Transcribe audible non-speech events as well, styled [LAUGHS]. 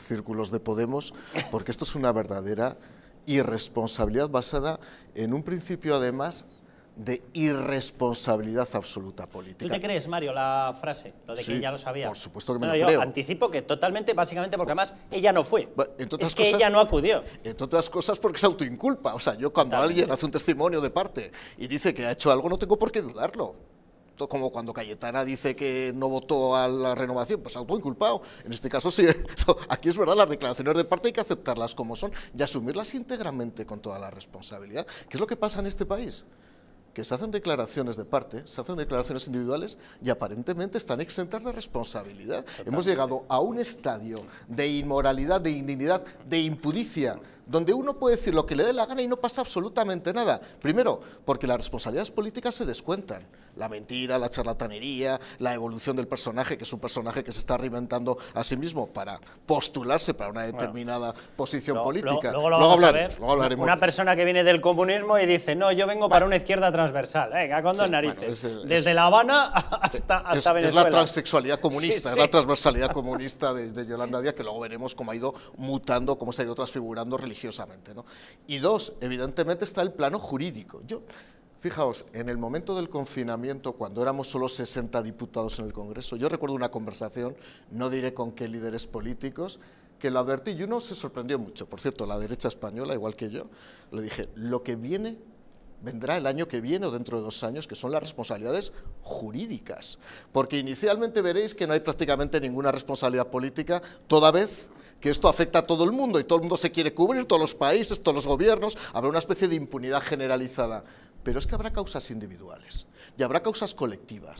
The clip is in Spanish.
círculos de Podemos, porque esto es una verdadera irresponsabilidad basada en un principio, además, de irresponsabilidad absoluta política. ¿Tú te crees, Mario, la frase? Lo de que ella lo sabía. Por supuesto que me lo yo anticipo que totalmente, básicamente, porque además ella no fue. es que ella no acudió. Entre otras cosas porque se autoinculpa. O sea, yo cuando alguien hace un testimonio de parte y dice que ha hecho algo, no tengo por qué dudarlo como cuando Cayetana dice que no votó a la renovación, pues autoinculpado. En este caso sí, [LAUGHS] aquí es verdad, las declaraciones de parte hay que aceptarlas como son y asumirlas íntegramente con toda la responsabilidad. ¿Qué es lo que pasa en este país? que se hacen declaraciones de parte, se hacen declaraciones individuales y aparentemente están exentas de responsabilidad. Hemos llegado a un estadio de inmoralidad, de indignidad, de impudicia donde uno puede decir lo que le dé la gana y no pasa absolutamente nada. Primero, porque las responsabilidades políticas se descuentan. La mentira, la charlatanería, la evolución del personaje, que es un personaje que se está reinventando a sí mismo para postularse para una determinada posición política. luego, hablaremos, Una persona que viene del comunismo y dice, no, yo vengo para una izquierda transversal. Venga, con dos narices. Desde La Habana hasta, hasta Venezuela. Es la transexualidad comunista, la transversalidad comunista de, de Yolanda Díaz, que luego veremos cómo ha ido mutando, cómo se ha ido transfigurando religiosamente ¿no? Y dos, evidentemente está el plano jurídico. Yo, Fijaos, en el momento del confinamiento, cuando éramos solo 60 diputados en el Congreso, yo recuerdo una conversación, no diré con qué líderes políticos, que lo advertí y uno se sorprendió mucho. Por cierto, la derecha española, igual que yo, le dije, lo que viene vendrá el año que viene o dentro de dos años, que son las responsabilidades jurídicas. Porque inicialmente veréis que no hay prácticamente ninguna responsabilidad política, toda vez que esto afecta a todo el mundo y todo el mundo se quiere cubrir, todos los países, todos los gobiernos, habrá una especie de impunidad generalizada. Pero es que habrá causas individuales y habrá causas colectivas.